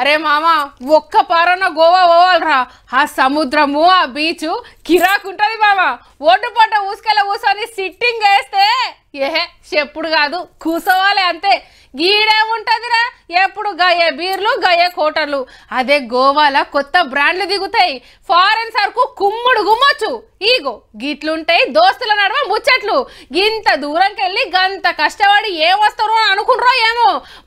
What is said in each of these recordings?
అరే మామ ఒక్క పారన గోవా పోవాలరా ఆ సముద్రము ఆ బీచ్ కిరాకుంటది మామ ఒడ్డు పొట్ట ఊసుకెళ్ళ ఊసని సిట్టింగ్ వేస్తే ఏహే చెప్పుడు కాదు కూసోవాలి అంతే గీడే ఉంటదిరా ఎప్పుడు గయ్యే బీర్లు గయ్యే కోటర్లు అదే గోవాల కొత్త బ్రాండ్లు దిగుతాయి ఫారెన్ సరుకు కుమ్ముడు గుమ్మొచ్చు ఈగో గిట్లుంటాయి దోస్తుల నడవ ముచ్చట్లు ఇంత దూరంకెళ్ళి గంత కష్టపడి ఏమొస్తారు అని అనుకుంటారో ఏమో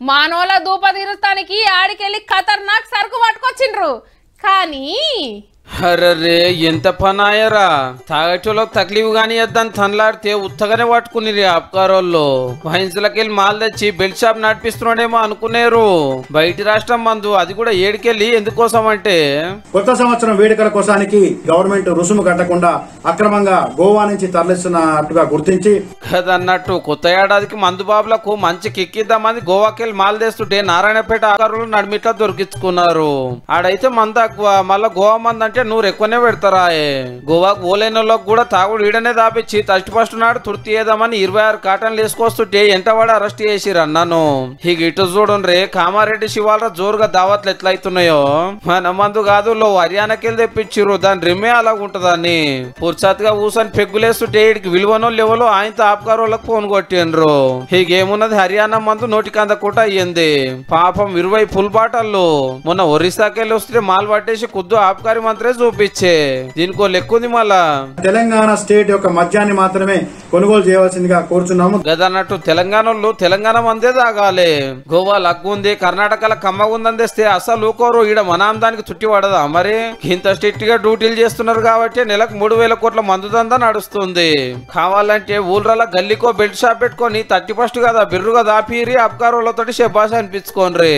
మానవుల దూప తీరుస్తానికి ఆడికెళ్ళి ఖతర్నాక్ సరుకు పట్టుకొచ్చిండ్రు కానీ అర్రే ఎంత పనాయరా తాగటిలో తగిలివు గాని వద్దని తనలాడితే ఉత్తగానే పట్టుకుని అప్కారోళ్ళు వహించలకెళ్ళి మాల్ తెచ్చి బెల్ట్ షాప్ నడిపిస్తున్నాడేమో అనుకునేరు బయట రాష్ట్రం మందు అది కూడా ఏడికెళ్ళి ఎందుకోసం అంటే కొత్త సంవత్సరం వేడుకల కోసానికి గవర్నమెంట్ రుసుము కట్టకుండా అక్రమంగా గోవా నుంచి తరలిస్తున్నట్టుగా గుర్తించి కదన్నట్టు కొత్త ఏడాదికి మందు బాబులకు మంచి కిక్కిద్దామని గోవాకెళ్ళి మాల్ తెస్తుంటే నారాయణపేట ఆకారులు నడిమిట్లా దొరికించుకున్నారు ఆడైతే మందు తక్కువ మళ్ళా గోవా మంద అంటే నూరు ఎక్కువనే పెడతారా గోవాకు పోలేని కూడా తాగుడు వీడనే దాపిచ్చి థర్టీ ఫస్ట్ నాడు తుర్తి ఏదామని ఇరవై ఆరు కాటన్లు వేసుకొస్తుంటే వాడు అరెస్ట్ అన్నాను ఇక ఇటు రే కామారెడ్డి శివాల జోరుగా దావత్లు ఎట్లయితున్నాయో మన మందు కాదు లో వెళ్ళి తెప్పించిరు దాని రిమ్మే అలాగ ఉంటదని గా ఊసని పెగ్గులేస్తుంటే ఇడికి విలువనో ఆయన ఆయనతో వాళ్ళకి ఫోన్ కొట్టిండ్రు ఇకేమున్నది హర్యానా మందు నోటికందకుండా అయ్యింది పాపం ఇరవై ఫుల్ బాటల్లో మొన్న ఒరిస్సాకెళ్ళి వస్తే మాల్ పట్టేసి కుద్దు ఆపకారి మంత్రి చూపించే దీనికో లెక్కుంది మళ్ళా తెలంగాణ స్టేట్ యొక్క మద్యాన్ని మాత్రమే కొనుగోలు చేయవలసిందిగా కోరుచున్నాము గదన్నట్టు తెలంగాణలో తెలంగాణ మందే తాగాలి గోవా లగ్గు ఉంది కర్ణాటకలో కమ్మగుందని తెస్తే అసలు కోరు ఈడ మనాందానికి చుట్టి పడదా మరి ఇంత స్ట్రిక్ట్ గా డ్యూటీలు చేస్తున్నారు కాబట్టి నెలకు మూడు వేల కోట్ల మందు దందా నడుస్తుంది కావాలంటే ఊళ్ళ గల్లీకో బెల్ట్ షాప్ పెట్టుకొని థర్టీ ఫస్ట్ కదా బిర్రుగా దాపిరి అబ్కారులతోటి శబాష అనిపించుకోండి